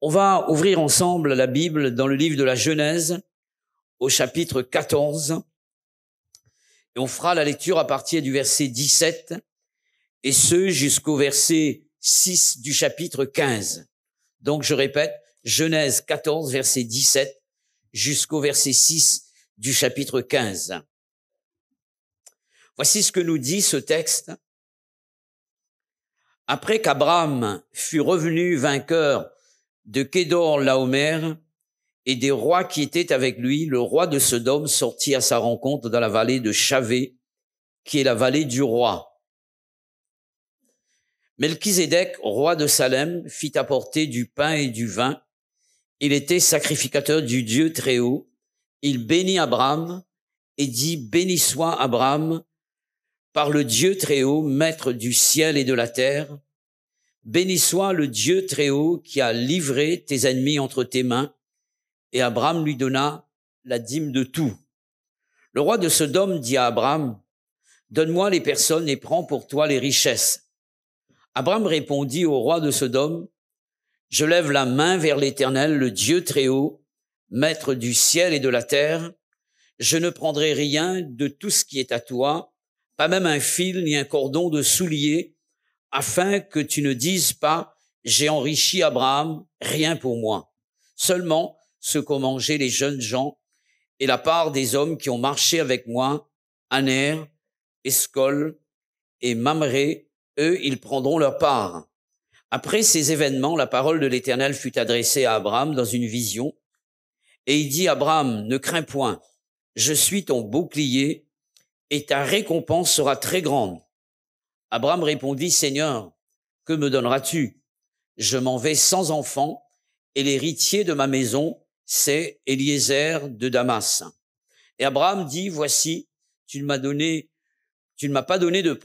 On va ouvrir ensemble la Bible dans le livre de la Genèse au chapitre 14 et on fera la lecture à partir du verset 17 et ce jusqu'au verset 6 du chapitre 15. Donc je répète, Genèse 14 verset 17 jusqu'au verset 6 du chapitre 15. Voici ce que nous dit ce texte. Après qu'Abraham fut revenu vainqueur de Kédor Laomer et des rois qui étaient avec lui, le roi de Sodome sortit à sa rencontre dans la vallée de Chavé, qui est la vallée du roi. Melchizedek, roi de Salem, fit apporter du pain et du vin. Il était sacrificateur du Dieu très haut. Il bénit Abraham et dit, béni soit Abraham par le Dieu très haut, maître du ciel et de la terre, Béni soit le Dieu très haut qui a livré tes ennemis entre tes mains. Et Abraham lui donna la dîme de tout. Le roi de Sodome dit à Abraham, Donne-moi les personnes et prends pour toi les richesses. Abraham répondit au roi de Sodome, Je lève la main vers l'Éternel, le Dieu très haut, maître du ciel et de la terre. Je ne prendrai rien de tout ce qui est à toi, pas même un fil ni un cordon de soulier, afin que tu ne dises pas, j'ai enrichi Abraham, rien pour moi, seulement ce qu'ont mangé les jeunes gens et la part des hommes qui ont marché avec moi, Aner, Escol et Mamré, eux, ils prendront leur part. Après ces événements, la parole de l'Éternel fut adressée à Abraham dans une vision, et il dit, Abraham, ne crains point, je suis ton bouclier, et ta récompense sera très grande Abraham répondit, Seigneur, que me donneras-tu Je m'en vais sans enfant, et l'héritier de ma maison, c'est Eliezer de Damas. Et Abraham dit, voici, tu ne m'as donné, tu ne m'as pas donné de,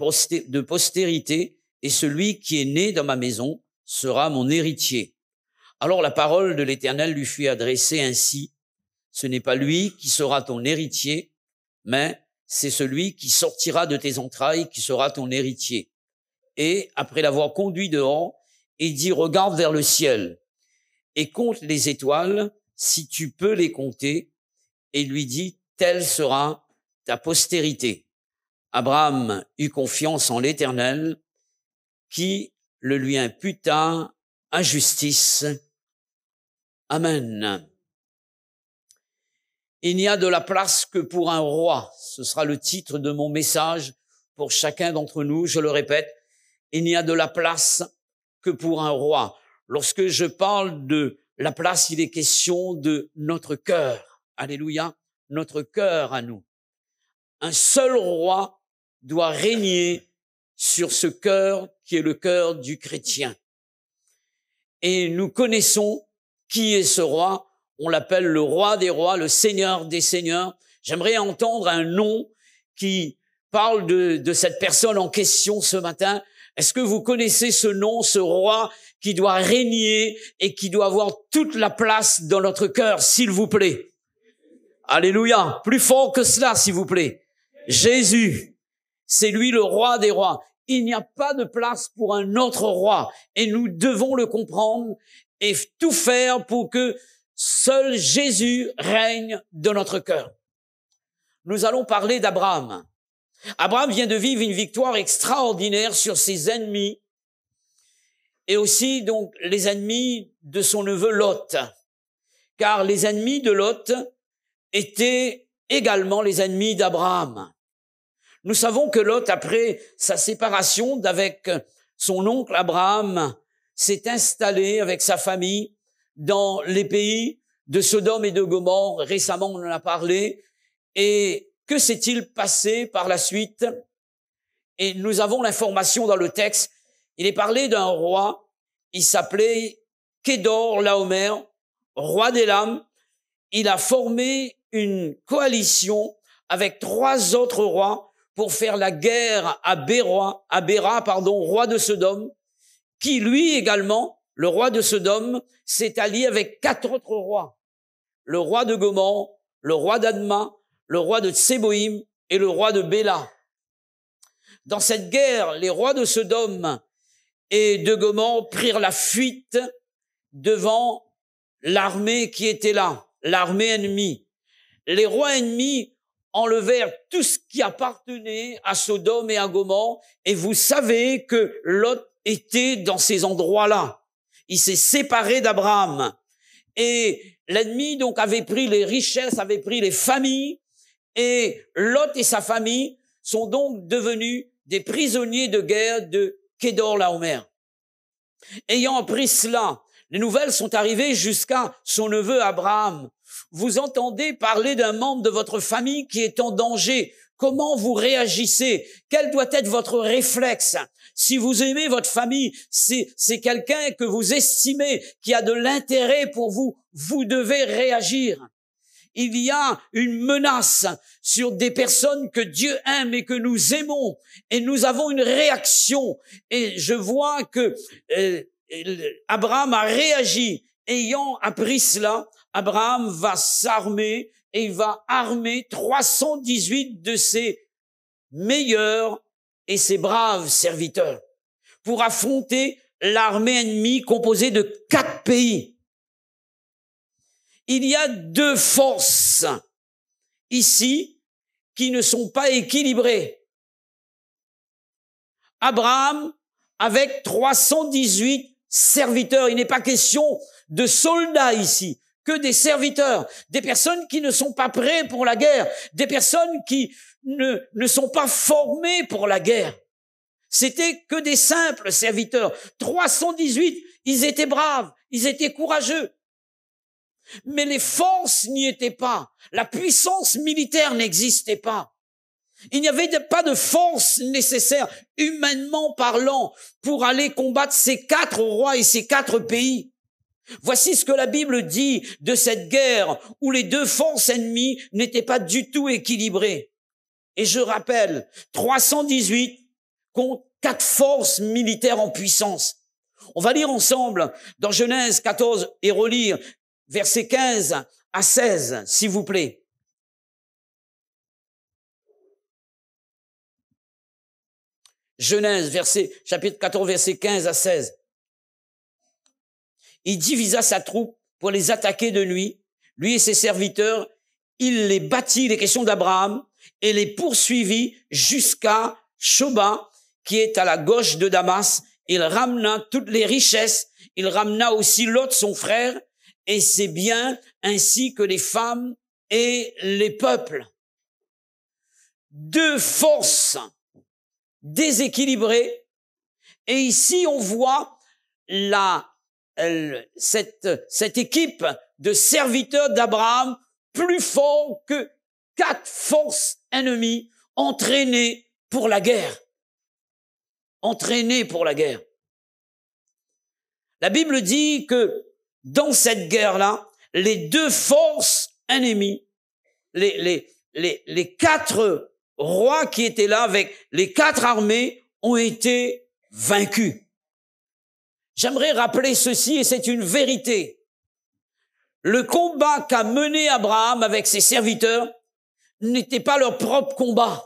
de postérité, et celui qui est né dans ma maison sera mon héritier. Alors la parole de l'Éternel lui fut adressée ainsi, ce n'est pas lui qui sera ton héritier, mais c'est celui qui sortira de tes entrailles, qui sera ton héritier. Et après l'avoir conduit dehors, il dit, regarde vers le ciel et compte les étoiles, si tu peux les compter, et lui dit, telle sera ta postérité. Abraham eut confiance en l'Éternel, qui le lui imputa à justice. Amen. Il n'y a de la place que pour un roi. Ce sera le titre de mon message pour chacun d'entre nous. Je le répète, il n'y a de la place que pour un roi. Lorsque je parle de la place, il est question de notre cœur. Alléluia, notre cœur à nous. Un seul roi doit régner sur ce cœur qui est le cœur du chrétien. Et nous connaissons qui est ce roi on l'appelle le roi des rois, le seigneur des seigneurs. J'aimerais entendre un nom qui parle de, de cette personne en question ce matin. Est-ce que vous connaissez ce nom, ce roi qui doit régner et qui doit avoir toute la place dans notre cœur, s'il vous plaît Alléluia. Plus fort que cela, s'il vous plaît. Jésus, c'est lui le roi des rois. Il n'y a pas de place pour un autre roi et nous devons le comprendre et tout faire pour que Seul Jésus règne de notre cœur. Nous allons parler d'Abraham. Abraham vient de vivre une victoire extraordinaire sur ses ennemis et aussi donc les ennemis de son neveu Lot. Car les ennemis de Lot étaient également les ennemis d'Abraham. Nous savons que Lot, après sa séparation d'avec son oncle Abraham, s'est installé avec sa famille dans les pays de Sodome et de Gomorre. Récemment, on en a parlé. Et que s'est-il passé par la suite Et nous avons l'information dans le texte. Il est parlé d'un roi. Il s'appelait Kédor Laomer, roi des lames. Il a formé une coalition avec trois autres rois pour faire la guerre à Béra, à Béra, pardon, roi de Sodome, qui lui également le roi de Sodome s'est allié avec quatre autres rois. Le roi de Goman, le roi d'Adma, le roi de Tseboïm et le roi de Béla. Dans cette guerre, les rois de Sodome et de Goman prirent la fuite devant l'armée qui était là, l'armée ennemie. Les rois ennemis enlevèrent tout ce qui appartenait à Sodome et à Goman, et vous savez que Lot était dans ces endroits-là. Il s'est séparé d'Abraham. Et l'ennemi, donc, avait pris les richesses, avait pris les familles, et Lot et sa famille sont donc devenus des prisonniers de guerre de la Laomer. Ayant appris cela, les nouvelles sont arrivées jusqu'à son neveu Abraham. Vous entendez parler d'un membre de votre famille qui est en danger. Comment vous réagissez Quel doit être votre réflexe si vous aimez votre famille, c'est quelqu'un que vous estimez, qui a de l'intérêt pour vous, vous devez réagir. Il y a une menace sur des personnes que Dieu aime et que nous aimons, et nous avons une réaction. Et je vois que euh, Abraham a réagi. Ayant appris cela, Abraham va s'armer et il va armer 318 de ses meilleurs et ses braves serviteurs pour affronter l'armée ennemie composée de quatre pays. Il y a deux forces ici qui ne sont pas équilibrées. Abraham, avec 318 serviteurs, il n'est pas question de soldats ici, que des serviteurs, des personnes qui ne sont pas prêts pour la guerre, des personnes qui ne, ne sont pas formées pour la guerre. C'était que des simples serviteurs. 318, ils étaient braves, ils étaient courageux. Mais les forces n'y étaient pas. La puissance militaire n'existait pas. Il n'y avait pas de force nécessaire, humainement parlant, pour aller combattre ces quatre rois et ces quatre pays. Voici ce que la Bible dit de cette guerre où les deux forces ennemies n'étaient pas du tout équilibrées. Et je rappelle, 318 contre quatre forces militaires en puissance. On va lire ensemble dans Genèse 14 et relire versets 15 à 16, s'il vous plaît. Genèse, verset, chapitre 14, verset 15 à 16. Il divisa sa troupe pour les attaquer de nuit. Lui et ses serviteurs, il les battit, les questions d'Abraham, et les poursuivit jusqu'à Shoba, qui est à la gauche de Damas. Il ramena toutes les richesses. Il ramena aussi l'autre, son frère, et ses biens, ainsi que les femmes et les peuples. Deux forces déséquilibrées. Et ici, on voit la elle, cette, cette équipe de serviteurs d'Abraham, plus fort que quatre forces ennemies, entraînées pour la guerre. Entraînées pour la guerre. La Bible dit que dans cette guerre-là, les deux forces ennemies, les, les quatre rois qui étaient là avec les quatre armées ont été vaincus. J'aimerais rappeler ceci, et c'est une vérité. Le combat qu'a mené Abraham avec ses serviteurs n'était pas leur propre combat.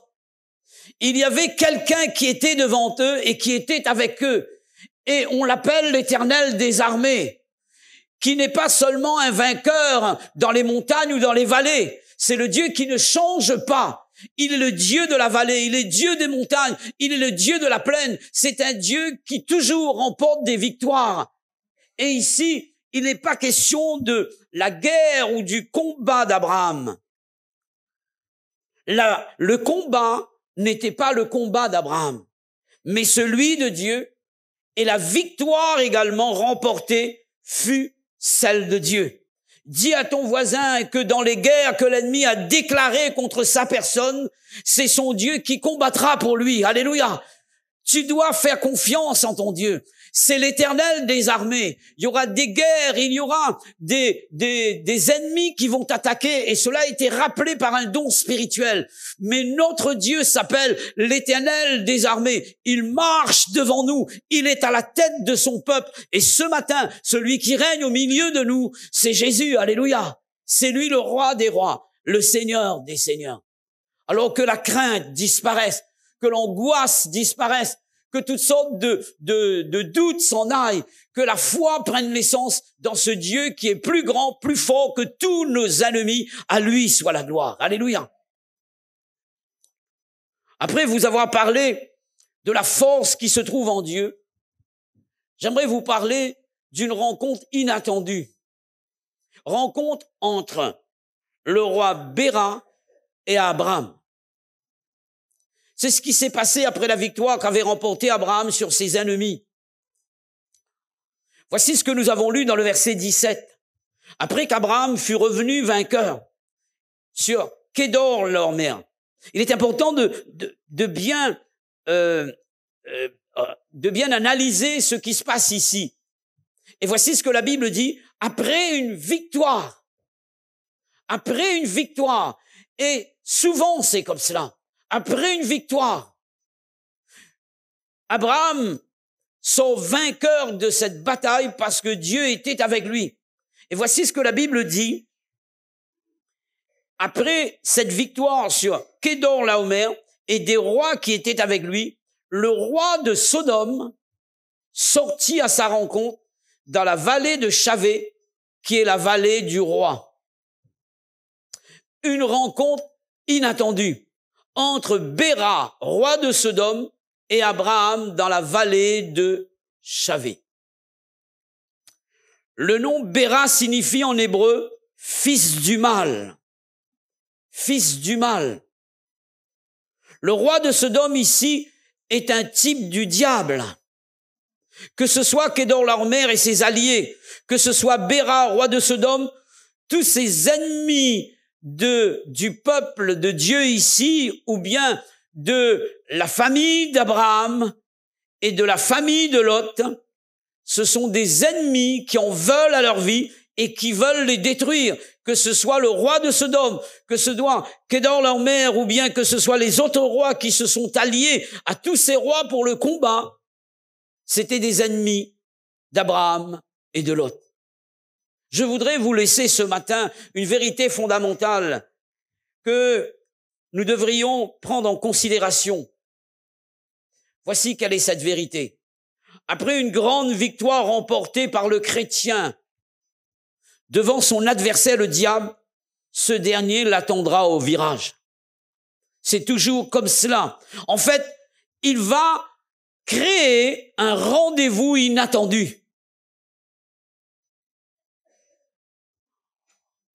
Il y avait quelqu'un qui était devant eux et qui était avec eux. Et on l'appelle l'éternel des armées, qui n'est pas seulement un vainqueur dans les montagnes ou dans les vallées. C'est le Dieu qui ne change pas. Il est le Dieu de la vallée, il est Dieu des montagnes, il est le Dieu de la plaine. C'est un Dieu qui toujours remporte des victoires. Et ici, il n'est pas question de la guerre ou du combat d'Abraham. Le combat n'était pas le combat d'Abraham, mais celui de Dieu, et la victoire également remportée fut celle de Dieu. Dis à ton voisin que dans les guerres que l'ennemi a déclarées contre sa personne, c'est son Dieu qui combattra pour lui. Alléluia. Tu dois faire confiance en ton Dieu. C'est l'éternel des armées. Il y aura des guerres, il y aura des, des, ennemis qui vont attaquer Et cela a été rappelé par un don spirituel. Mais notre Dieu s'appelle l'éternel des armées. Il marche devant nous. Il est à la tête de son peuple. Et ce matin, celui qui règne au milieu de nous, c'est Jésus. Alléluia. C'est lui le roi des rois, le seigneur des seigneurs. Alors que la crainte disparaisse, que l'angoisse disparaisse, que toutes sortes de, de, doutes s'en aillent, que la foi prenne naissance dans ce Dieu qui est plus grand, plus fort que tous nos ennemis. À lui soit la gloire. Alléluia. Après vous avoir parlé de la force qui se trouve en Dieu, j'aimerais vous parler d'une rencontre inattendue. Rencontre entre le roi Béra et Abraham. C'est ce qui s'est passé après la victoire qu'avait remporté Abraham sur ses ennemis. Voici ce que nous avons lu dans le verset 17. Après qu'Abraham fut revenu vainqueur sur Kedor, leur mère, il est important de, de, bien, euh, euh, euh, de bien analyser ce qui se passe ici. Et voici ce que la Bible dit, après une victoire, après une victoire, et souvent c'est comme cela, après une victoire. Abraham son vainqueur de cette bataille parce que Dieu était avec lui. Et voici ce que la Bible dit. Après cette victoire sur Kédor Laomer et des rois qui étaient avec lui, le roi de Sodome sortit à sa rencontre dans la vallée de Chavé, qui est la vallée du roi. Une rencontre inattendue entre Béra, roi de Sodome, et Abraham dans la vallée de Chavé. Le nom Béra signifie en hébreu fils du mal. Fils du mal. Le roi de Sodome ici est un type du diable. Que ce soit leur mère et ses alliés, que ce soit Béra, roi de Sodome, tous ses ennemis de, du peuple de Dieu ici, ou bien de la famille d'Abraham et de la famille de Lot, ce sont des ennemis qui en veulent à leur vie et qui veulent les détruire, que ce soit le roi de Sodome, que ce soit Kedor leur mère, ou bien que ce soit les autres rois qui se sont alliés à tous ces rois pour le combat. c'était des ennemis d'Abraham et de Lot. Je voudrais vous laisser ce matin une vérité fondamentale que nous devrions prendre en considération. Voici quelle est cette vérité. Après une grande victoire remportée par le chrétien devant son adversaire le diable, ce dernier l'attendra au virage. C'est toujours comme cela. En fait, il va créer un rendez-vous inattendu.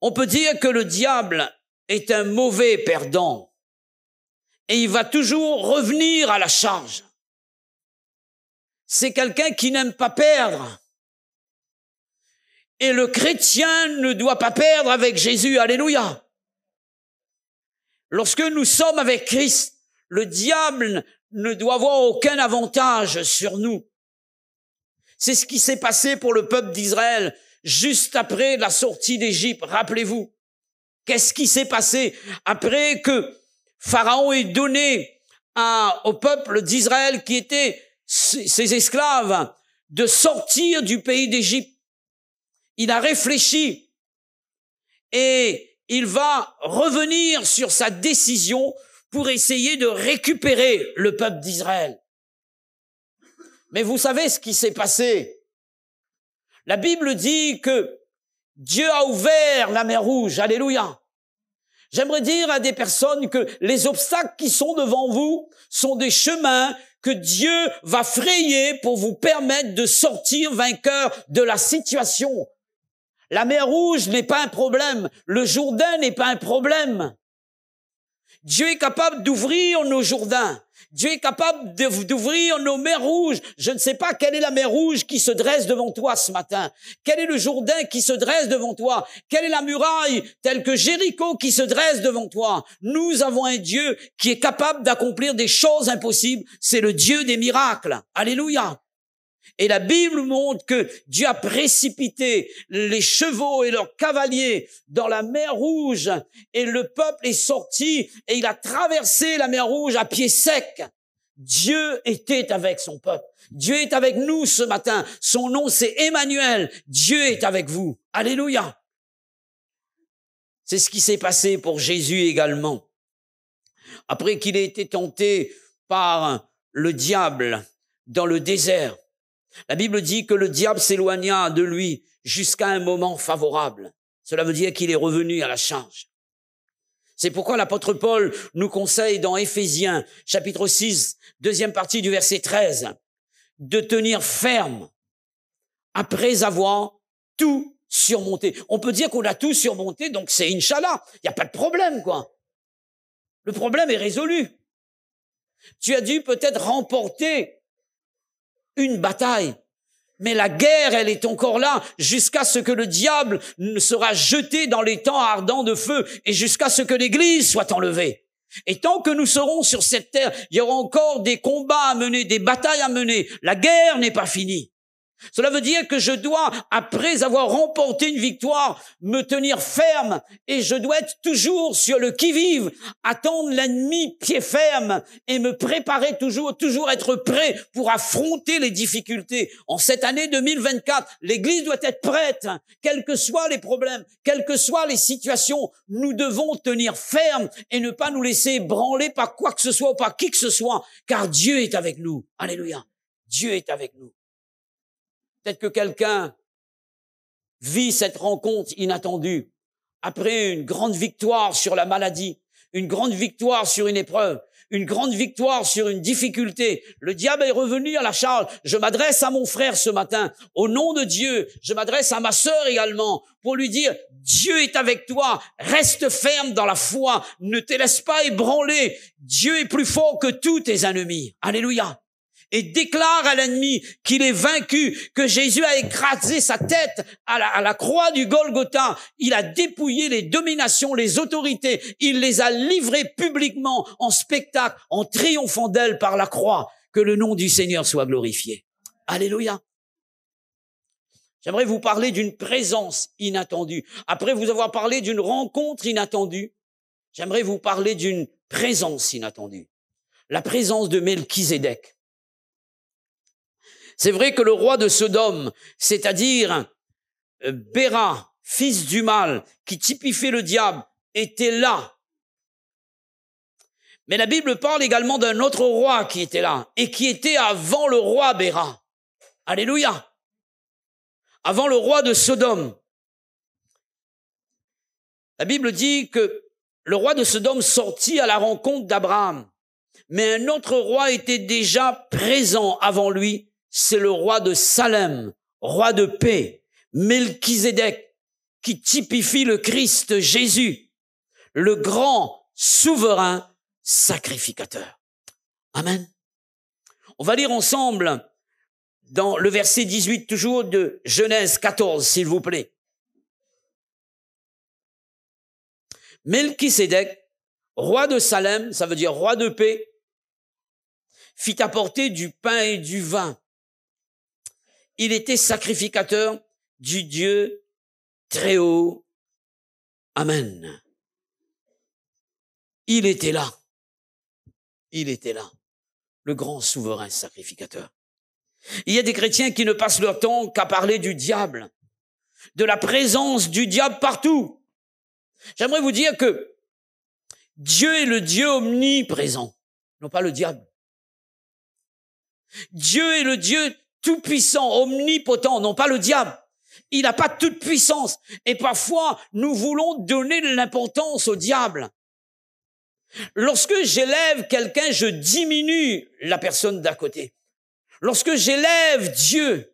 On peut dire que le diable est un mauvais perdant et il va toujours revenir à la charge. C'est quelqu'un qui n'aime pas perdre. Et le chrétien ne doit pas perdre avec Jésus. Alléluia. Lorsque nous sommes avec Christ, le diable ne doit avoir aucun avantage sur nous. C'est ce qui s'est passé pour le peuple d'Israël juste après la sortie d'Égypte. Rappelez-vous, qu'est-ce qui s'est passé après que Pharaon ait donné au peuple d'Israël qui était ses esclaves de sortir du pays d'Égypte. Il a réfléchi et il va revenir sur sa décision pour essayer de récupérer le peuple d'Israël. Mais vous savez ce qui s'est passé la Bible dit que Dieu a ouvert la mer rouge. Alléluia. J'aimerais dire à des personnes que les obstacles qui sont devant vous sont des chemins que Dieu va frayer pour vous permettre de sortir vainqueur de la situation. La mer rouge n'est pas un problème. Le Jourdain n'est pas un problème. Dieu est capable d'ouvrir nos Jourdains. Dieu est capable d'ouvrir nos mers rouges. Je ne sais pas quelle est la mer rouge qui se dresse devant toi ce matin. Quel est le Jourdain qui se dresse devant toi Quelle est la muraille telle que Jéricho qui se dresse devant toi Nous avons un Dieu qui est capable d'accomplir des choses impossibles. C'est le Dieu des miracles. Alléluia. Et la Bible montre que Dieu a précipité les chevaux et leurs cavaliers dans la mer Rouge et le peuple est sorti et il a traversé la mer Rouge à pied sec. Dieu était avec son peuple. Dieu est avec nous ce matin. Son nom c'est Emmanuel. Dieu est avec vous. Alléluia. C'est ce qui s'est passé pour Jésus également. Après qu'il ait été tenté par le diable dans le désert, la Bible dit que le diable s'éloigna de lui jusqu'à un moment favorable. Cela veut dire qu'il est revenu à la charge. C'est pourquoi l'apôtre Paul nous conseille dans Éphésiens chapitre 6, deuxième partie du verset 13, de tenir ferme après avoir tout surmonté. On peut dire qu'on a tout surmonté, donc c'est Inch'Allah. Il n'y a pas de problème, quoi. Le problème est résolu. Tu as dû peut-être remporter une bataille. Mais la guerre, elle est encore là, jusqu'à ce que le diable ne sera jeté dans les temps ardents de feu, et jusqu'à ce que l'Église soit enlevée. Et tant que nous serons sur cette terre, il y aura encore des combats à mener, des batailles à mener. La guerre n'est pas finie. Cela veut dire que je dois, après avoir remporté une victoire, me tenir ferme et je dois être toujours sur le qui-vive, attendre l'ennemi pied ferme et me préparer toujours, toujours être prêt pour affronter les difficultés. En cette année 2024, l'Église doit être prête, quels que soient les problèmes, quelles que soient les situations, nous devons tenir ferme et ne pas nous laisser branler par quoi que ce soit ou par qui que ce soit, car Dieu est avec nous. Alléluia. Dieu est avec nous. Peut-être que quelqu'un vit cette rencontre inattendue après une grande victoire sur la maladie, une grande victoire sur une épreuve, une grande victoire sur une difficulté. Le diable est revenu à la charge. Je m'adresse à mon frère ce matin au nom de Dieu. Je m'adresse à ma sœur également pour lui dire Dieu est avec toi. Reste ferme dans la foi. Ne te laisse pas ébranler. Dieu est plus fort que tous tes ennemis. Alléluia et déclare à l'ennemi qu'il est vaincu, que Jésus a écrasé sa tête à la, croix du Golgotha. Il a dépouillé les dominations, les autorités. Il les a livrées publiquement en spectacle, en triomphant d'elles par la croix. Que le nom du Seigneur soit glorifié. Alléluia. J'aimerais vous parler d'une présence inattendue. Après vous avoir parlé d'une rencontre inattendue, j'aimerais vous parler d'une présence inattendue. La présence de Melchizedek. C'est vrai que le roi de Sodome, c'est-à-dire euh, Béra, fils du mal, qui typifiait le diable, était là. Mais la Bible parle également d'un autre roi qui était là et qui était avant le roi Béra. Alléluia. Avant le roi de Sodome. La Bible dit que le roi de Sodome sortit à la rencontre d'Abraham, mais un autre roi était déjà présent avant lui, c'est le roi de Salem, roi de paix, Melchizedek, qui typifie le Christ Jésus, le grand souverain sacrificateur. Amen. On va lire ensemble dans le verset 18 toujours de Genèse 14, s'il vous plaît. Melchisedec, roi de Salem, ça veut dire roi de paix, fit apporter du pain et du vin il était sacrificateur du Dieu très haut. Amen. Il était là. Il était là. Le grand souverain sacrificateur. Il y a des chrétiens qui ne passent leur temps qu'à parler du diable, de la présence du diable partout. J'aimerais vous dire que Dieu est le Dieu omniprésent, non pas le diable. Dieu est le Dieu tout-puissant, omnipotent, non pas le diable. Il n'a pas toute puissance. Et parfois, nous voulons donner de l'importance au diable. Lorsque j'élève quelqu'un, je diminue la personne d'à côté. Lorsque j'élève Dieu,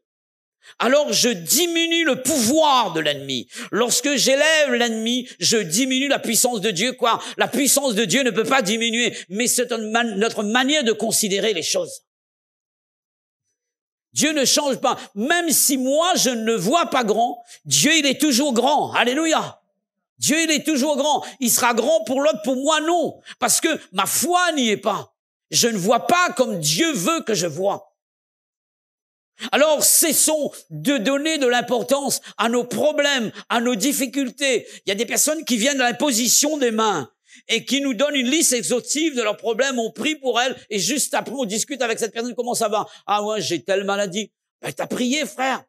alors je diminue le pouvoir de l'ennemi. Lorsque j'élève l'ennemi, je diminue la puissance de Dieu. Quoi La puissance de Dieu ne peut pas diminuer, mais c'est notre manière de considérer les choses. Dieu ne change pas. Même si moi, je ne vois pas grand, Dieu, il est toujours grand. Alléluia. Dieu, il est toujours grand. Il sera grand pour l'autre, pour moi, non. Parce que ma foi n'y est pas. Je ne vois pas comme Dieu veut que je vois. Alors cessons de donner de l'importance à nos problèmes, à nos difficultés. Il y a des personnes qui viennent à la position des mains et qui nous donne une liste exhaustive de leurs problèmes. On prie pour elles et juste après, on discute avec cette personne. Comment ça va Ah ouais, j'ai telle maladie. Ben, t'as prié, frère.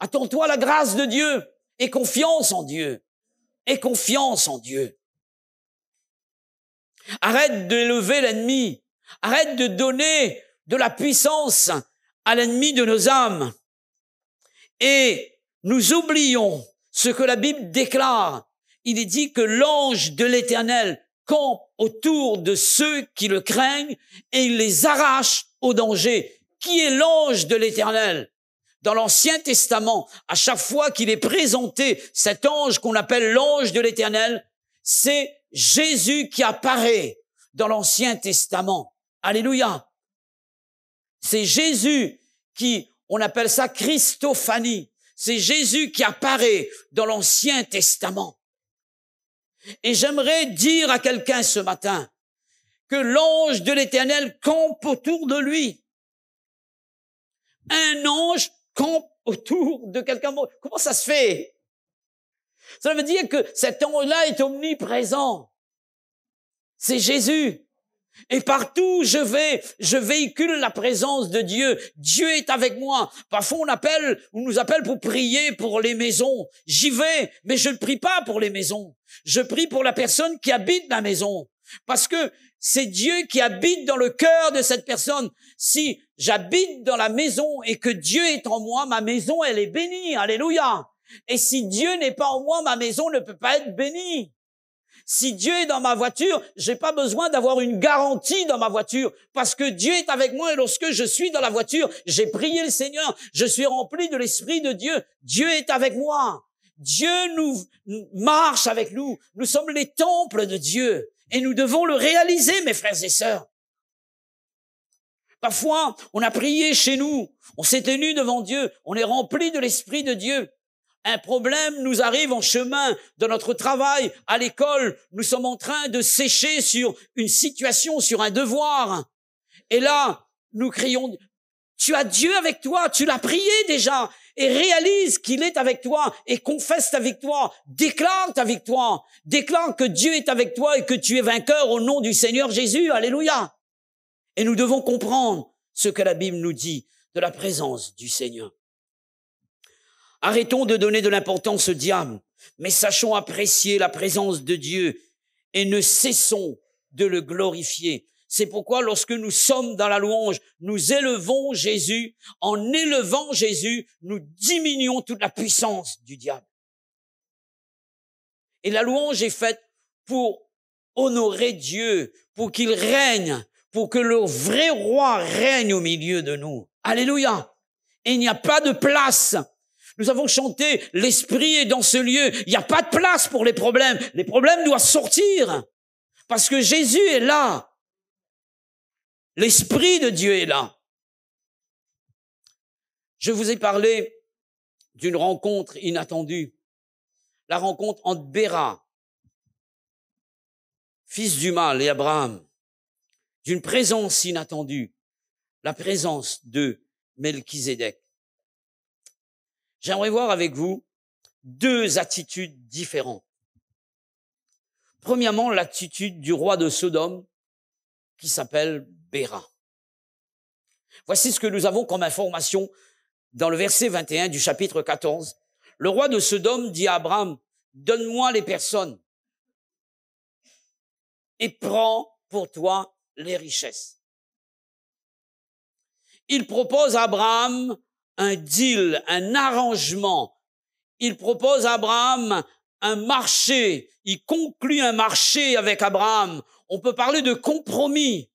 Attends-toi la grâce de Dieu et confiance en Dieu. Et confiance en Dieu. Arrête lever l'ennemi. Arrête de donner de la puissance à l'ennemi de nos âmes. Et nous oublions ce que la Bible déclare il est dit que l'ange de l'Éternel campe autour de ceux qui le craignent et il les arrache au danger. Qui est l'ange de l'Éternel dans l'Ancien Testament, à chaque fois qu'il est présenté, cet ange qu'on appelle l'ange de l'Éternel, c'est Jésus qui apparaît dans l'Ancien Testament. Alléluia. C'est Jésus qui, on appelle ça Christophanie. C'est Jésus qui apparaît dans l'Ancien Testament. Et j'aimerais dire à quelqu'un ce matin que l'ange de l'Éternel campe autour de lui. Un ange campe autour de quelqu'un. Comment ça se fait Ça veut dire que cet ange-là est omniprésent. C'est Jésus. Et partout où je vais, je véhicule la présence de Dieu. Dieu est avec moi. Parfois on appelle, on nous appelle pour prier pour les maisons. J'y vais, mais je ne prie pas pour les maisons. Je prie pour la personne qui habite la maison. Parce que c'est Dieu qui habite dans le cœur de cette personne. Si j'habite dans la maison et que Dieu est en moi, ma maison, elle est bénie. Alléluia. Et si Dieu n'est pas en moi, ma maison ne peut pas être bénie. Si Dieu est dans ma voiture, j'ai pas besoin d'avoir une garantie dans ma voiture parce que Dieu est avec moi et lorsque je suis dans la voiture, j'ai prié le Seigneur, je suis rempli de l'Esprit de Dieu. Dieu est avec moi. Dieu nous marche avec nous. Nous sommes les temples de Dieu et nous devons le réaliser, mes frères et sœurs. Parfois, on a prié chez nous, on s'est tenu devant Dieu, on est rempli de l'Esprit de Dieu, un problème nous arrive en chemin de notre travail, à l'école, nous sommes en train de sécher sur une situation, sur un devoir. Et là, nous crions, tu as Dieu avec toi, tu l'as prié déjà, et réalise qu'il est avec toi, et confesse ta victoire, déclare ta victoire, déclare que Dieu est avec toi et que tu es vainqueur au nom du Seigneur Jésus, alléluia. Et nous devons comprendre ce que la Bible nous dit de la présence du Seigneur. Arrêtons de donner de l'importance au diable, mais sachons apprécier la présence de Dieu et ne cessons de le glorifier. C'est pourquoi lorsque nous sommes dans la louange, nous élevons Jésus. En élevant Jésus, nous diminuons toute la puissance du diable. Et la louange est faite pour honorer Dieu, pour qu'il règne, pour que le vrai roi règne au milieu de nous. Alléluia. Et il n'y a pas de place nous avons chanté, l'Esprit est dans ce lieu. Il n'y a pas de place pour les problèmes. Les problèmes doivent sortir. Parce que Jésus est là. L'Esprit de Dieu est là. Je vous ai parlé d'une rencontre inattendue. La rencontre entre Béra, fils du mal, et Abraham. D'une présence inattendue. La présence de Melchizedek. J'aimerais voir avec vous deux attitudes différentes. Premièrement, l'attitude du roi de Sodome qui s'appelle Béra. Voici ce que nous avons comme information dans le verset 21 du chapitre 14. Le roi de Sodome dit à Abraham, donne-moi les personnes et prends pour toi les richesses. Il propose à Abraham un deal, un arrangement. Il propose à Abraham un marché. Il conclut un marché avec Abraham. On peut parler de compromis.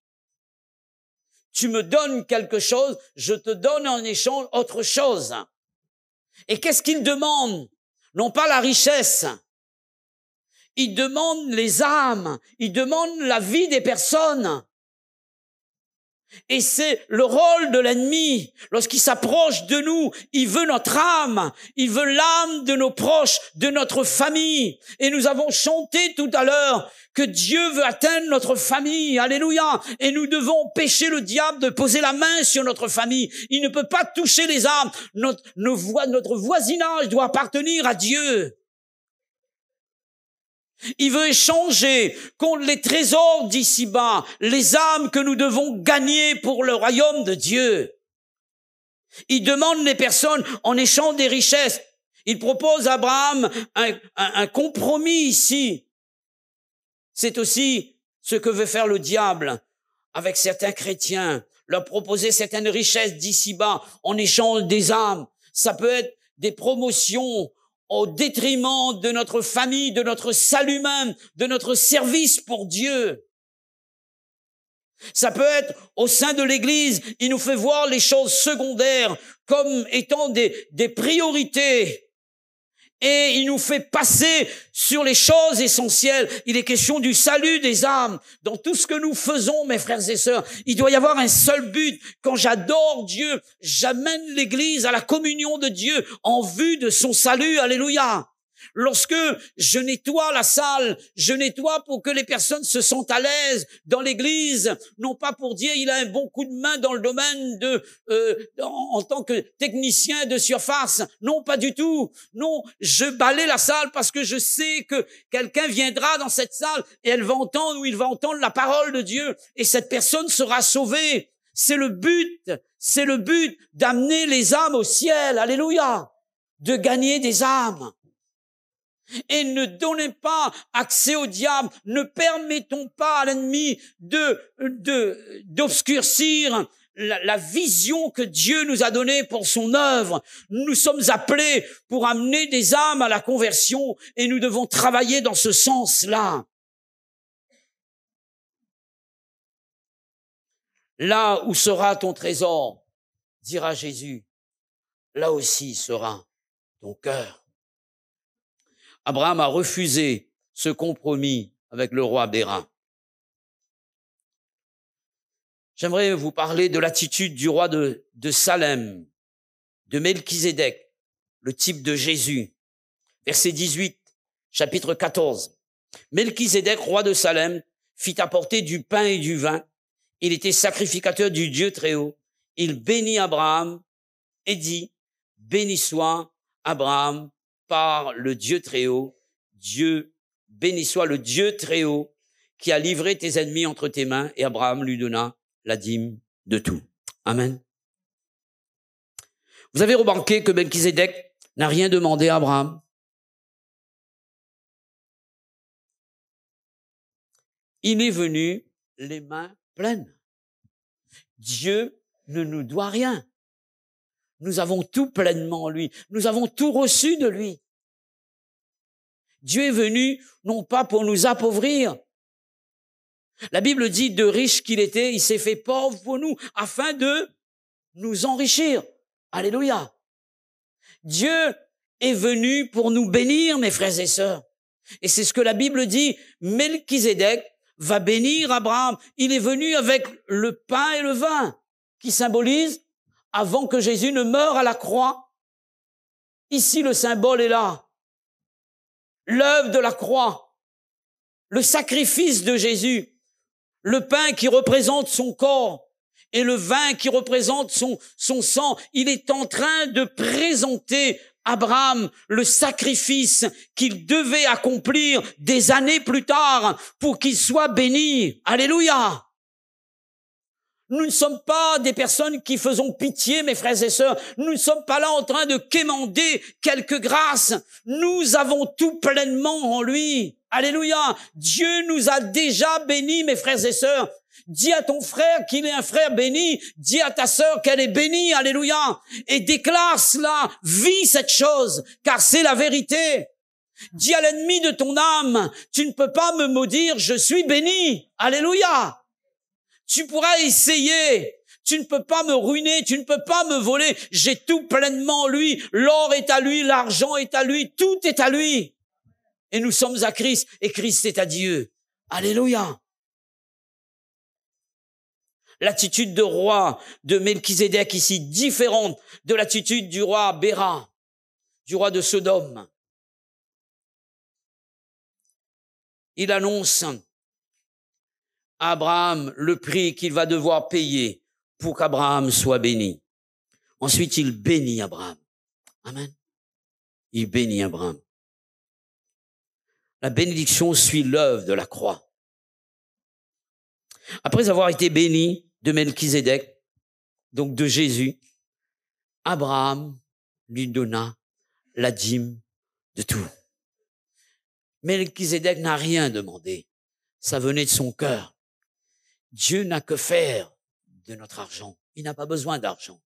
Tu me donnes quelque chose, je te donne en échange autre chose. Et qu'est-ce qu'il demande Non pas la richesse. Il demande les âmes, il demande la vie des personnes. Et c'est le rôle de l'ennemi. Lorsqu'il s'approche de nous, il veut notre âme, il veut l'âme de nos proches, de notre famille. Et nous avons chanté tout à l'heure que Dieu veut atteindre notre famille. Alléluia. Et nous devons empêcher le diable de poser la main sur notre famille. Il ne peut pas toucher les âmes. Notre, voisinage doit appartenir à Dieu. Il veut échanger contre les trésors d'ici-bas, les âmes que nous devons gagner pour le royaume de Dieu. Il demande les personnes en échange des richesses. Il propose à Abraham un, compromis ici. C'est aussi ce que veut faire le diable avec certains chrétiens, leur proposer certaines richesses d'ici-bas en échange des âmes. Ça peut être des promotions, au détriment de notre famille, de notre salut humain, de notre service pour Dieu. Ça peut être au sein de l'Église, il nous fait voir les choses secondaires comme étant des, des priorités et il nous fait passer sur les choses essentielles. Il est question du salut des âmes. Dans tout ce que nous faisons, mes frères et sœurs, il doit y avoir un seul but. Quand j'adore Dieu, j'amène l'Église à la communion de Dieu en vue de son salut. Alléluia. Lorsque je nettoie la salle, je nettoie pour que les personnes se sentent à l'aise dans l'église, non pas pour dire il a un bon coup de main dans le domaine de euh, en, tant que technicien de surface. Non, pas du tout. Non, je balais la salle parce que je sais que quelqu'un viendra dans cette salle et elle va entendre ou il va entendre la parole de Dieu et cette personne sera sauvée. C'est le but, c'est le but d'amener les âmes au ciel. Alléluia. De gagner des âmes. Et ne donnez pas accès au diable, ne permettons pas à l'ennemi de, d'obscurcir la, la, vision que Dieu nous a donnée pour son œuvre. Nous sommes appelés pour amener des âmes à la conversion et nous devons travailler dans ce sens-là. Là où sera ton trésor, dira Jésus, là aussi sera ton cœur. Abraham a refusé ce compromis avec le roi Béra. J'aimerais vous parler de l'attitude du roi de, de Salem, de Melchizedek, le type de Jésus. Verset 18, chapitre 14. Melchizedek, roi de Salem, fit apporter du pain et du vin. Il était sacrificateur du Dieu très haut. Il bénit Abraham et dit, béni soit Abraham par le Dieu très haut. Dieu, béni soit le Dieu très haut qui a livré tes ennemis entre tes mains et Abraham lui donna la dîme de tout. Amen. Vous avez remarqué que Melchizedek n'a rien demandé à Abraham. Il est venu les mains pleines. Dieu ne nous doit rien. Nous avons tout pleinement en lui. Nous avons tout reçu de lui. Dieu est venu non pas pour nous appauvrir. La Bible dit de riche qu'il était, il s'est fait pauvre pour nous afin de nous enrichir. Alléluia. Dieu est venu pour nous bénir, mes frères et sœurs. Et c'est ce que la Bible dit. Melchizedek va bénir Abraham. Il est venu avec le pain et le vin qui symbolisent avant que Jésus ne meure à la croix. Ici, le symbole est là l'œuvre de la croix, le sacrifice de Jésus, le pain qui représente son corps et le vin qui représente son, sang. Il est en train de présenter Abraham le sacrifice qu'il devait accomplir des années plus tard pour qu'il soit béni. Alléluia. Nous ne sommes pas des personnes qui faisons pitié, mes frères et sœurs. Nous ne sommes pas là en train de quémander quelques grâces. Nous avons tout pleinement en lui. Alléluia. Dieu nous a déjà bénis, mes frères et sœurs. Dis à ton frère qu'il est un frère béni. Dis à ta sœur qu'elle est bénie. Alléluia. Et déclare cela. Vis cette chose, car c'est la vérité. Dis à l'ennemi de ton âme, tu ne peux pas me maudire, je suis béni. Alléluia. Tu pourras essayer. Tu ne peux pas me ruiner, tu ne peux pas me voler. J'ai tout pleinement lui. L'or est à lui, l'argent est à lui, tout est à lui. Et nous sommes à Christ et Christ est à Dieu. Alléluia. L'attitude de roi de Melchizedek ici différente de l'attitude du roi Béra, du roi de Sodome. Il annonce Abraham le prix qu'il va devoir payer pour qu'Abraham soit béni. Ensuite, il bénit Abraham. Amen. Il bénit Abraham. La bénédiction suit l'œuvre de la croix. Après avoir été béni de Melchizedek, donc de Jésus, Abraham lui donna la dîme de tout. Melchizedek n'a rien demandé. Ça venait de son cœur. Dieu n'a que faire de notre argent. Il n'a pas besoin d'argent.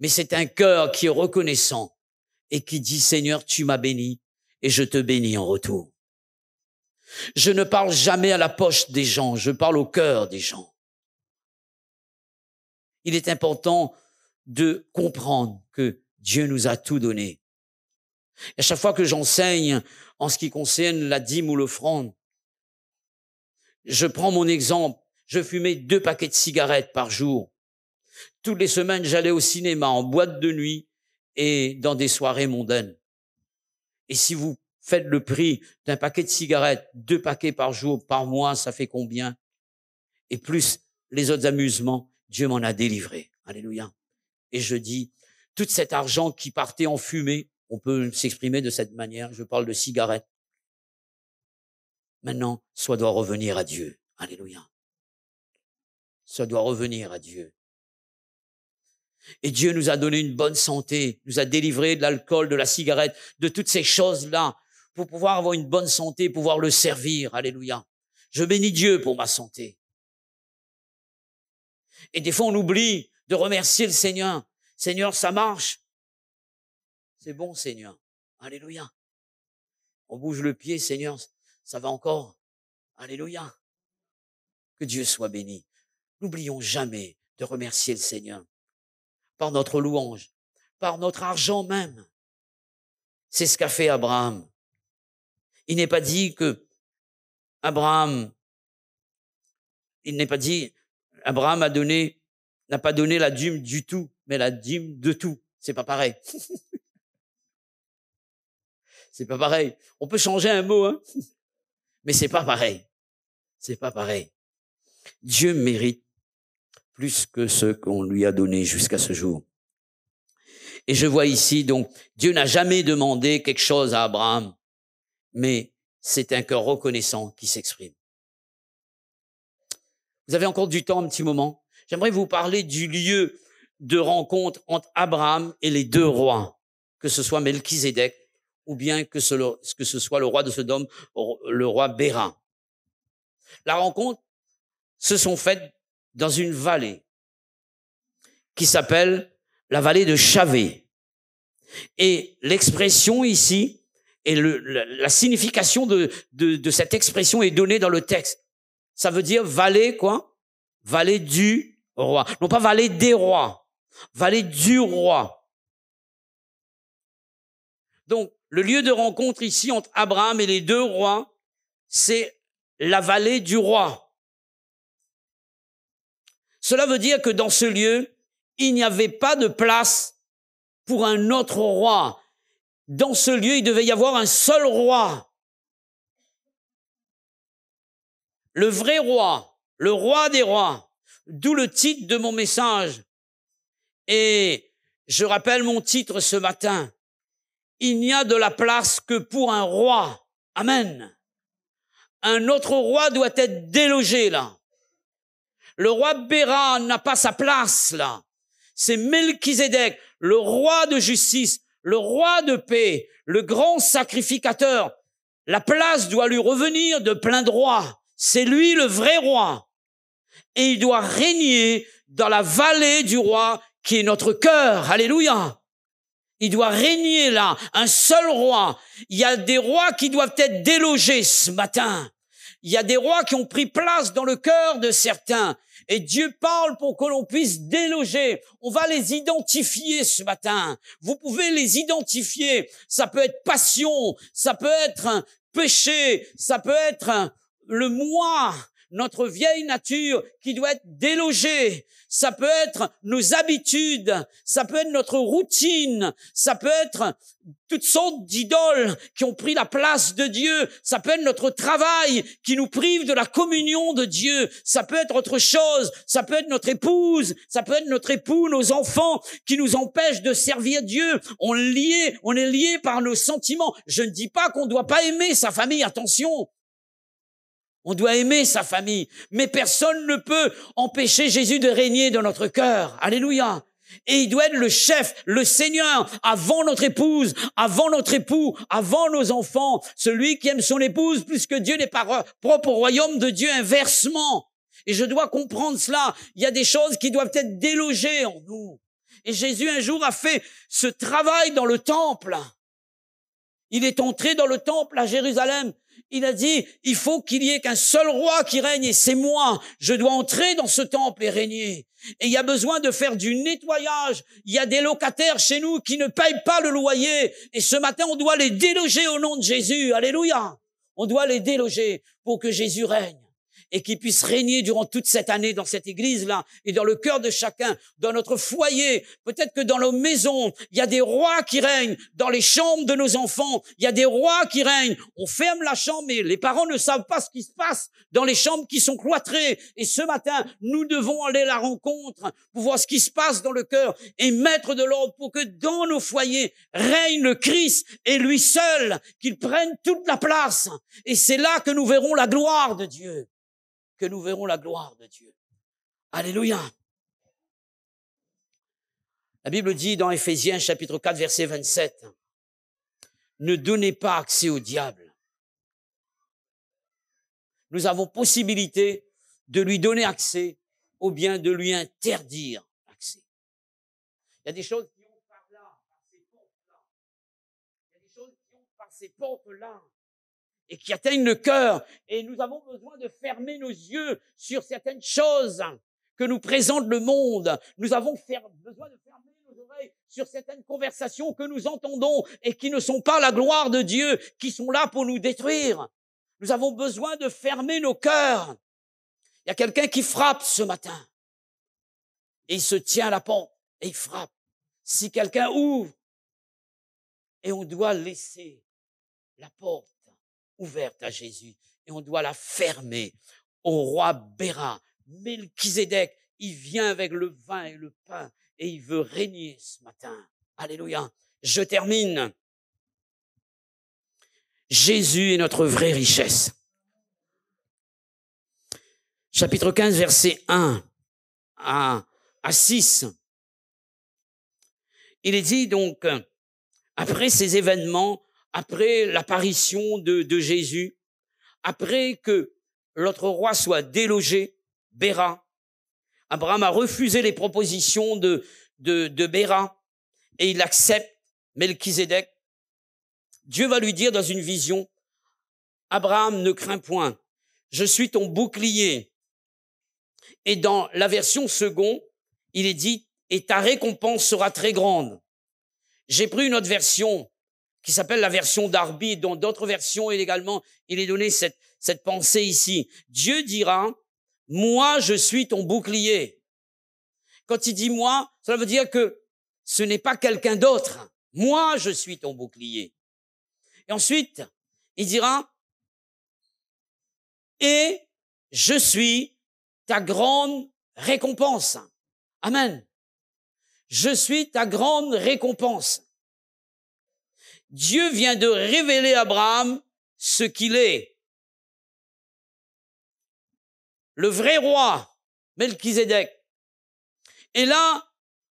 Mais c'est un cœur qui est reconnaissant et qui dit, Seigneur, tu m'as béni et je te bénis en retour. Je ne parle jamais à la poche des gens, je parle au cœur des gens. Il est important de comprendre que Dieu nous a tout donné. à chaque fois que j'enseigne en ce qui concerne la dîme ou l'offrande, je prends mon exemple. Je fumais deux paquets de cigarettes par jour. Toutes les semaines, j'allais au cinéma, en boîte de nuit et dans des soirées mondaines. Et si vous faites le prix d'un paquet de cigarettes, deux paquets par jour, par mois, ça fait combien Et plus les autres amusements, Dieu m'en a délivré. Alléluia. Et je dis, tout cet argent qui partait en fumée, on peut s'exprimer de cette manière, je parle de cigarettes, Maintenant, soit doit revenir à Dieu. Alléluia. Soit doit revenir à Dieu. Et Dieu nous a donné une bonne santé, nous a délivré de l'alcool, de la cigarette, de toutes ces choses-là, pour pouvoir avoir une bonne santé, pouvoir le servir. Alléluia. Je bénis Dieu pour ma santé. Et des fois, on oublie de remercier le Seigneur. Seigneur, ça marche. C'est bon, Seigneur. Alléluia. On bouge le pied, Seigneur. Ça va encore Alléluia. Que Dieu soit béni. N'oublions jamais de remercier le Seigneur par notre louange, par notre argent même. C'est ce qu'a fait Abraham. Il n'est pas dit que Abraham, il n'est pas dit, Abraham a donné, n'a pas donné la dîme du tout, mais la dîme de tout. C'est pas pareil. C'est pas pareil. On peut changer un mot, hein. Mais c'est pas pareil. C'est pas pareil. Dieu mérite plus que ce qu'on lui a donné jusqu'à ce jour. Et je vois ici, donc, Dieu n'a jamais demandé quelque chose à Abraham, mais c'est un cœur reconnaissant qui s'exprime. Vous avez encore du temps, un petit moment. J'aimerais vous parler du lieu de rencontre entre Abraham et les deux rois, que ce soit Melchizedek ou bien que ce, que ce soit le roi de Sodome, le roi Béra. La rencontre se sont faites dans une vallée qui s'appelle la vallée de Chavé. Et l'expression ici, et la, signification de, de, cette expression est donnée dans le texte. Ça veut dire vallée quoi Vallée du roi. Non pas vallée des rois, vallée du roi. Donc, le lieu de rencontre ici entre Abraham et les deux rois, c'est la vallée du roi. Cela veut dire que dans ce lieu, il n'y avait pas de place pour un autre roi. Dans ce lieu, il devait y avoir un seul roi. Le vrai roi, le roi des rois, d'où le titre de mon message. Et je rappelle mon titre ce matin il n'y a de la place que pour un roi. Amen. Un autre roi doit être délogé là. Le roi Béra n'a pas sa place là. C'est Melchizedek, le roi de justice, le roi de paix, le grand sacrificateur. La place doit lui revenir de plein droit. C'est lui le vrai roi. Et il doit régner dans la vallée du roi qui est notre cœur. Alléluia. Il doit régner là, un seul roi. Il y a des rois qui doivent être délogés ce matin. Il y a des rois qui ont pris place dans le cœur de certains. Et Dieu parle pour que l'on puisse déloger. On va les identifier ce matin. Vous pouvez les identifier. Ça peut être passion, ça peut être péché, ça peut être le moi, notre vieille nature qui doit être délogée. Ça peut être nos habitudes, ça peut être notre routine, ça peut être toutes sortes d'idoles qui ont pris la place de Dieu, ça peut être notre travail qui nous prive de la communion de Dieu, ça peut être autre chose, ça peut être notre épouse, ça peut être notre époux, nos enfants qui nous empêchent de servir Dieu. On lié, on est lié par nos sentiments. Je ne dis pas qu'on ne doit pas aimer sa famille, attention. On doit aimer sa famille, mais personne ne peut empêcher Jésus de régner dans notre cœur. Alléluia. Et il doit être le chef, le Seigneur, avant notre épouse, avant notre époux, avant nos enfants, celui qui aime son épouse puisque Dieu n'est pas propre au royaume de Dieu inversement. Et je dois comprendre cela. Il y a des choses qui doivent être délogées en nous. Et Jésus un jour a fait ce travail dans le temple. Il est entré dans le temple à Jérusalem il a dit, il faut qu'il y ait qu'un seul roi qui règne et c'est moi. Je dois entrer dans ce temple et régner. Et il y a besoin de faire du nettoyage. Il y a des locataires chez nous qui ne payent pas le loyer. Et ce matin, on doit les déloger au nom de Jésus. Alléluia. On doit les déloger pour que Jésus règne et qui puisse régner durant toute cette année dans cette église-là et dans le cœur de chacun, dans notre foyer. Peut-être que dans nos maisons, il y a des rois qui règnent, dans les chambres de nos enfants, il y a des rois qui règnent. On ferme la chambre et les parents ne savent pas ce qui se passe dans les chambres qui sont cloîtrées. Et ce matin, nous devons aller à la rencontre pour voir ce qui se passe dans le cœur et mettre de l'ordre pour que dans nos foyers règne le Christ et lui seul, qu'il prenne toute la place. Et c'est là que nous verrons la gloire de Dieu que nous verrons la gloire de Dieu. Alléluia. La Bible dit dans Ephésiens, chapitre 4 verset 27, ne donnez pas accès au diable. Nous avons possibilité de lui donner accès ou bien de lui interdire accès. Il y a des choses qui ont par là, par ces portes-là. Il y a des choses qui ont par ces portes-là et qui atteignent le cœur. Et nous avons besoin de fermer nos yeux sur certaines choses que nous présente le monde. Nous avons besoin de fermer nos oreilles sur certaines conversations que nous entendons et qui ne sont pas la gloire de Dieu, qui sont là pour nous détruire. Nous avons besoin de fermer nos cœurs. Il y a quelqu'un qui frappe ce matin. Et il se tient à la porte et il frappe. Si quelqu'un ouvre, et on doit laisser la porte ouverte à Jésus et on doit la fermer au roi Béra. Melchizedek, il vient avec le vin et le pain et il veut régner ce matin. Alléluia. Je termine. Jésus est notre vraie richesse. Chapitre 15, verset 1 à, à 6. Il est dit donc, après ces événements, après l'apparition de, Jésus, après que l'autre roi soit délogé, Béra, Abraham a refusé les propositions de, de, de Béra et il accepte Melchizedek. Dieu va lui dire dans une vision, Abraham ne crains point, je suis ton bouclier. Et dans la version second, il est dit, et ta récompense sera très grande. J'ai pris une autre version qui s'appelle la version d'Arby, dont d'autres versions, également, il est donné cette, cette pensée ici. Dieu dira, moi, je suis ton bouclier. Quand il dit moi, cela veut dire que ce n'est pas quelqu'un d'autre. Moi, je suis ton bouclier. Et ensuite, il dira, et je suis ta grande récompense. Amen. Je suis ta grande récompense. Dieu vient de révéler à Abraham ce qu'il est. Le vrai roi, Melchizedek. Et là,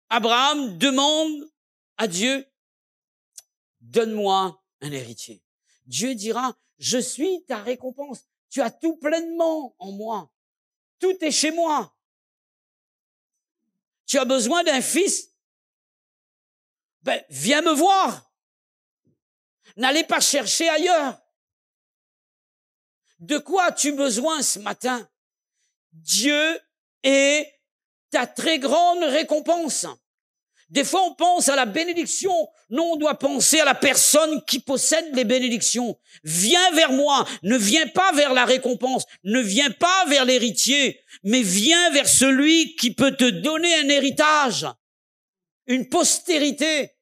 Abraham demande à Dieu, donne-moi un héritier. Dieu dira, je suis ta récompense. Tu as tout pleinement en moi. Tout est chez moi. Tu as besoin d'un fils. Ben, viens me voir. N'allez pas chercher ailleurs. De quoi as-tu besoin ce matin Dieu est ta très grande récompense. Des fois, on pense à la bénédiction. Non, on doit penser à la personne qui possède les bénédictions. Viens vers moi. Ne viens pas vers la récompense. Ne viens pas vers l'héritier. Mais viens vers celui qui peut te donner un héritage, une postérité.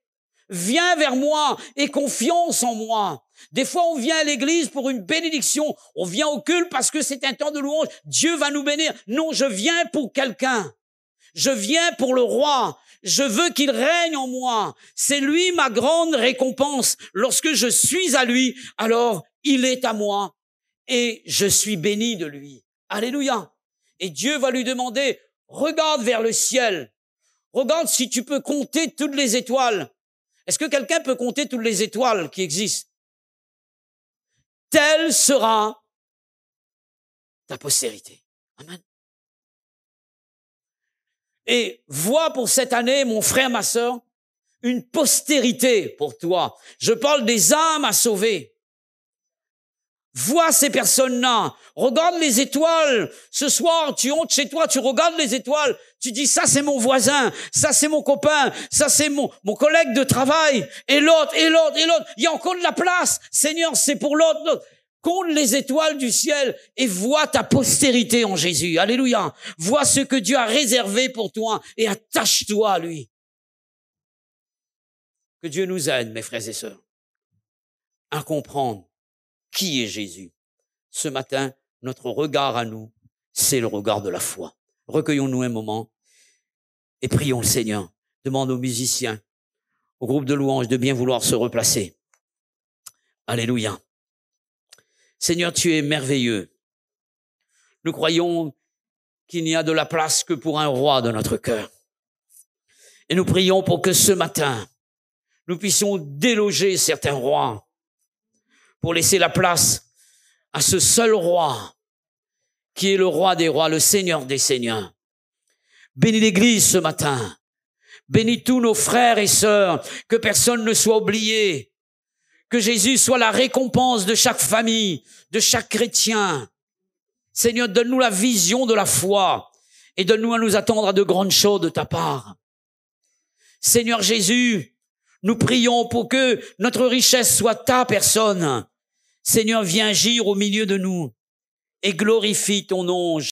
Viens vers moi et confiance en moi. Des fois, on vient à l'église pour une bénédiction. On vient au culte parce que c'est un temps de louange. Dieu va nous bénir. Non, je viens pour quelqu'un. Je viens pour le roi. Je veux qu'il règne en moi. C'est lui ma grande récompense. Lorsque je suis à lui, alors il est à moi et je suis béni de lui. Alléluia. Et Dieu va lui demander, regarde vers le ciel. Regarde si tu peux compter toutes les étoiles. Est-ce que quelqu'un peut compter toutes les étoiles qui existent Telle sera ta postérité. Amen. Et vois pour cette année, mon frère, ma sœur, une postérité pour toi. Je parle des âmes à sauver. Vois ces personnes-là. Regarde les étoiles. Ce soir, tu hontes chez toi, tu regardes les étoiles. Tu dis, ça c'est mon voisin, ça c'est mon copain, ça c'est mon, mon collègue de travail. Et l'autre, et l'autre, et l'autre. Il y a encore de la place. Seigneur, c'est pour l'autre, l'autre. Compte les étoiles du ciel et vois ta postérité en Jésus. Alléluia. Vois ce que Dieu a réservé pour toi et attache-toi à lui. Que Dieu nous aide, mes frères et sœurs, à comprendre qui est Jésus Ce matin, notre regard à nous, c'est le regard de la foi. Recueillons-nous un moment et prions le Seigneur. Demande aux musiciens, au groupe de louanges de bien vouloir se replacer. Alléluia. Seigneur, tu es merveilleux. Nous croyons qu'il n'y a de la place que pour un roi dans notre cœur. Et nous prions pour que ce matin, nous puissions déloger certains rois pour laisser la place à ce seul roi qui est le roi des rois, le Seigneur des seigneurs. Bénis l'Église ce matin. Bénis tous nos frères et sœurs, que personne ne soit oublié, que Jésus soit la récompense de chaque famille, de chaque chrétien. Seigneur, donne-nous la vision de la foi et donne-nous à nous attendre à de grandes choses de ta part. Seigneur Jésus, nous prions pour que notre richesse soit ta personne, Seigneur, viens agir au milieu de nous et glorifie ton ange.